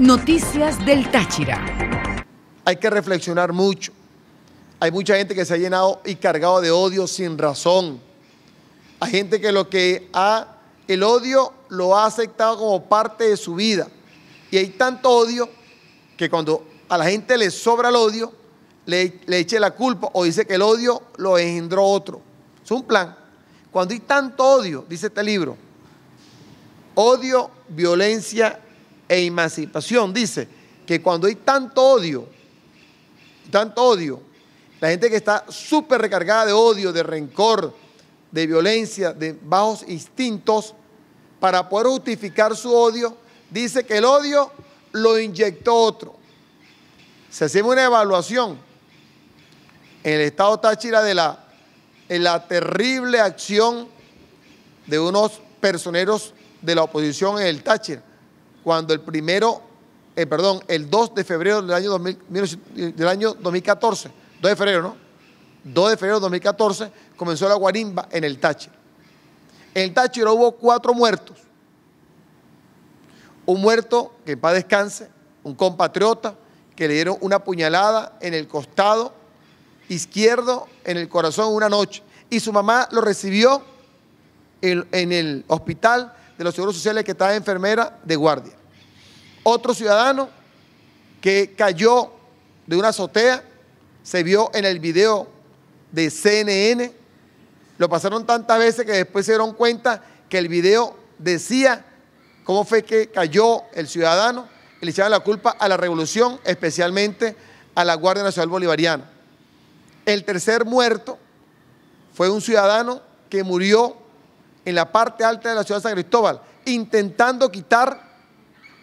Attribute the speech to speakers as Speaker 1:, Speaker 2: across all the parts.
Speaker 1: Noticias del Táchira. Hay que reflexionar mucho. Hay mucha gente que se ha llenado y cargado de odio sin razón. Hay gente que lo que ha, el odio lo ha aceptado como parte de su vida. Y hay tanto odio que cuando a la gente le sobra el odio, le, le eche la culpa o dice que el odio lo engendró otro. Es un plan. Cuando hay tanto odio, dice este libro, odio, violencia e emancipación. Dice que cuando hay tanto odio, tanto odio, la gente que está súper recargada de odio, de rencor, de violencia, de bajos instintos, para poder justificar su odio, dice que el odio lo inyectó otro. Se hace una evaluación en el estado Táchira de la, la terrible acción de unos personeros de la oposición en el Táchira cuando el primero, eh, perdón, el 2 de febrero del año, 2014, 2 eh, de febrero, ¿no? 2 de febrero de 2014 comenzó la guarimba en el Táchira. En el Táchira hubo cuatro muertos. Un muerto, que para paz descanse, un compatriota, que le dieron una puñalada en el costado izquierdo, en el corazón, una noche. Y su mamá lo recibió en, en el hospital de los seguros sociales que estaba enfermera de guardia. Otro ciudadano que cayó de una azotea, se vio en el video de CNN, lo pasaron tantas veces que después se dieron cuenta que el video decía cómo fue que cayó el ciudadano y le echaban la culpa a la revolución, especialmente a la Guardia Nacional Bolivariana. El tercer muerto fue un ciudadano que murió en la parte alta de la ciudad de San Cristóbal, intentando quitar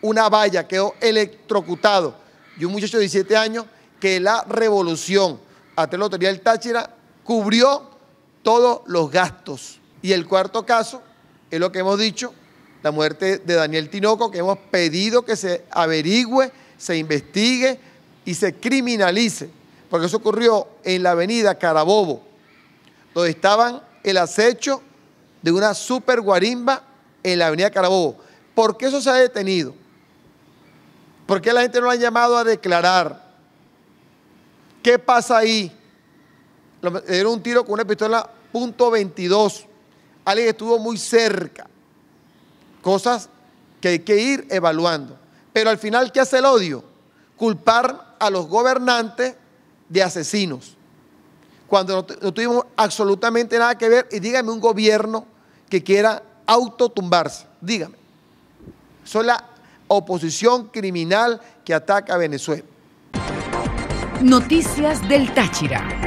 Speaker 1: una valla, quedó electrocutado. Y un muchacho de 17 años que la revolución a Lotería del Táchira cubrió todos los gastos. Y el cuarto caso es lo que hemos dicho, la muerte de Daniel Tinoco, que hemos pedido que se averigüe, se investigue y se criminalice, porque eso ocurrió en la avenida Carabobo, donde estaban el acecho de una super guarimba en la avenida Carabobo. ¿Por qué eso se ha detenido? ¿Por qué la gente no ha llamado a declarar? ¿Qué pasa ahí? Le dieron un tiro con una pistola punto .22. Alguien estuvo muy cerca. Cosas que hay que ir evaluando. Pero al final, ¿qué hace el odio? Culpar a los gobernantes de asesinos cuando no, tuvimos absolutamente nada que ver y dígame un gobierno que quiera autotumbarse, dígame. Son la oposición criminal que ataca a Venezuela. Noticias del Táchira.